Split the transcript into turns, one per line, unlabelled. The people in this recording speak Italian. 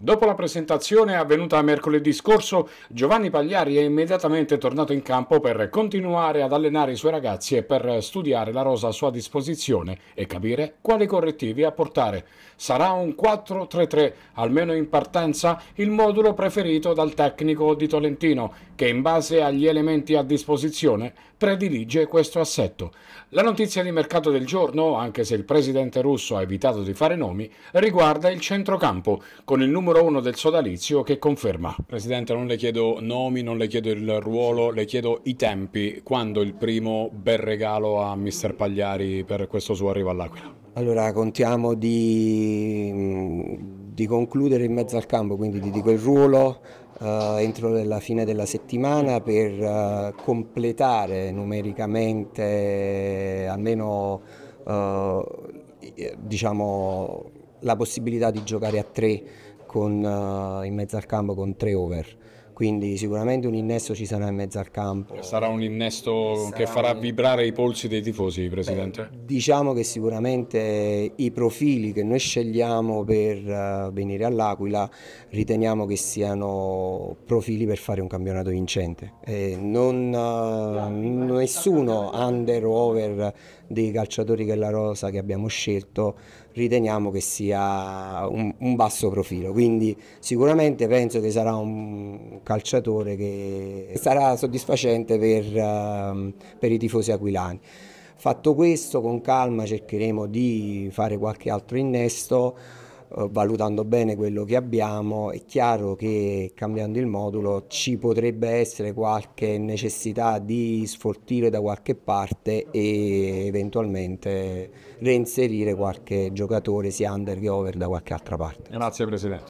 Dopo la presentazione avvenuta mercoledì scorso, Giovanni Pagliari è immediatamente tornato in campo per continuare ad allenare i suoi ragazzi e per studiare la rosa a sua disposizione e capire quali correttivi apportare. Sarà un 4-3-3, almeno in partenza, il modulo preferito dal tecnico di Tolentino, che in base agli elementi a disposizione predilige questo assetto. La notizia di mercato del giorno, anche se il presidente russo ha evitato di fare nomi, riguarda il centrocampo, con il numero numero uno del sodalizio che conferma.
Presidente, non le chiedo nomi, non le chiedo il ruolo, le chiedo i tempi. Quando il primo bel regalo a mister Pagliari per
questo suo arrivo all'Aquila? Allora, contiamo di, di, concludere in mezzo al campo, quindi di, di quel ruolo Uh, entro la fine della settimana per uh, completare numericamente almeno uh, diciamo, la possibilità di giocare a tre con, uh, in mezzo al campo con tre over quindi sicuramente un innesto ci sarà in mezzo al campo.
Sarà un innesto sarà che farà un... vibrare i polsi dei tifosi, Presidente? Beh,
diciamo che sicuramente i profili che noi scegliamo per eh, venire all'Aquila riteniamo che siano profili per fare un campionato vincente. Non, eh, nessuno under o over dei calciatori che la rosa che abbiamo scelto riteniamo che sia un, un basso profilo, quindi sicuramente penso che sarà un calciatore che sarà soddisfacente per, ehm, per i tifosi aquilani. Fatto questo, con calma cercheremo di fare qualche altro innesto eh, valutando bene quello che abbiamo, è chiaro che cambiando il modulo ci potrebbe essere qualche necessità di sfoltire da qualche parte e eventualmente reinserire qualche giocatore sia under che over da qualche altra parte.
Grazie Presidente.